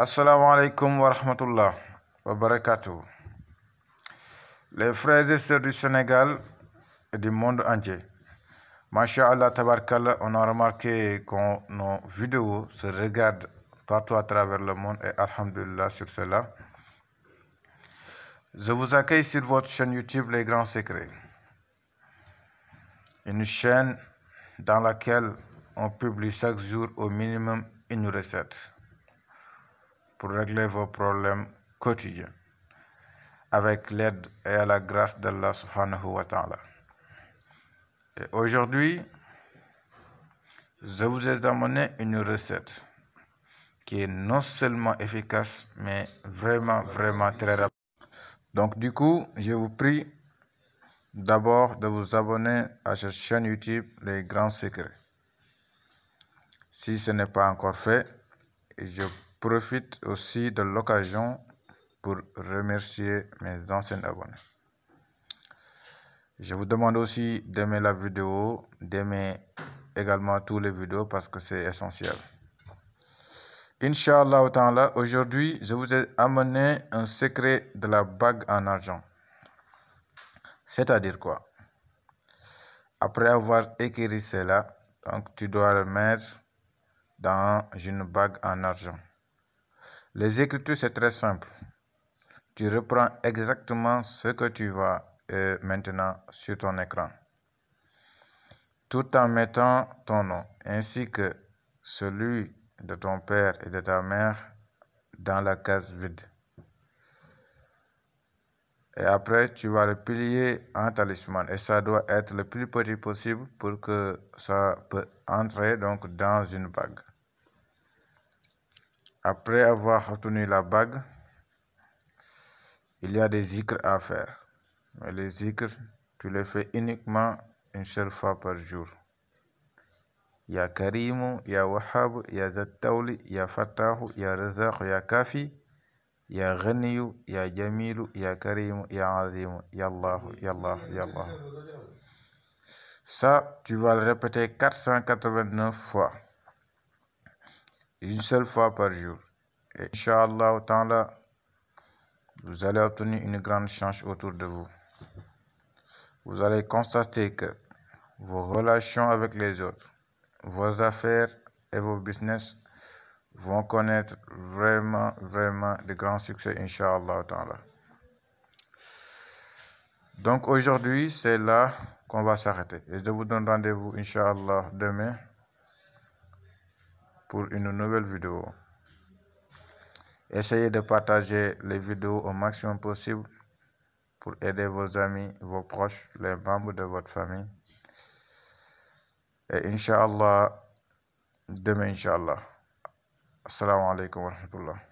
rahmatullah wa barakatuh Les frères et sœurs du Sénégal et du monde entier. Allah Tabarkallah, on a remarqué que nos vidéos se regardent partout à travers le monde et Alhamdulillah sur cela. Je vous accueille sur votre chaîne YouTube Les Grands Secrets. Une chaîne dans laquelle on publie chaque jour au minimum une recette pour régler vos problèmes quotidiens avec l'aide et à la grâce d'Allah subhanahu wa ta'ala. Et aujourd'hui, je vous ai amené une recette qui est non seulement efficace, mais vraiment, vraiment très rapide. Donc du coup, je vous prie d'abord de vous abonner à cette chaîne YouTube Les Grands Secrets. Si ce n'est pas encore fait, je profite aussi de l'occasion pour remercier mes anciens abonnés. Je vous demande aussi d'aimer la vidéo, d'aimer également toutes les vidéos parce que c'est essentiel. Inch'Allah, là, aujourd'hui, je vous ai amené un secret de la bague en argent. C'est-à-dire quoi Après avoir écrit cela, donc tu dois le mettre dans une bague en argent. Les Écritures, c'est très simple. Tu reprends exactement ce que tu vois euh, maintenant sur ton écran, tout en mettant ton nom ainsi que celui de ton père et de ta mère dans la case vide. Et après, tu vas le plier en talisman. Et ça doit être le plus petit possible pour que ça puisse entrer donc dans une bague. Après avoir retenu la bague, il y a des zikr à faire. Mais les zikr, tu les fais uniquement une seule fois par jour. Y Ya Karimu, Ya Wahab, Ya Zattaouli, Ya Fattahu, Ya y a Kafi, y Ya Ghaniyu, Ya Jamilu, Ya Karimu, Ya Azimu, Ya Allah, Ya Allah, Ya Allah. Ça, tu vas le répéter 489 fois une seule fois par jour. Et Inch'Allah, vous allez obtenir une grande chance autour de vous. Vous allez constater que vos relations avec les autres, vos affaires et vos business vont connaître vraiment, vraiment de grands succès, Inch'Allah. Donc aujourd'hui, c'est là qu'on va s'arrêter. Et je vous donne rendez-vous, Inch'Allah, demain pour une nouvelle vidéo. Essayez de partager les vidéos au maximum possible pour aider vos amis, vos proches, les membres de votre famille. Et Inch'Allah, demain Inch'Allah. Assalamu alaikum wa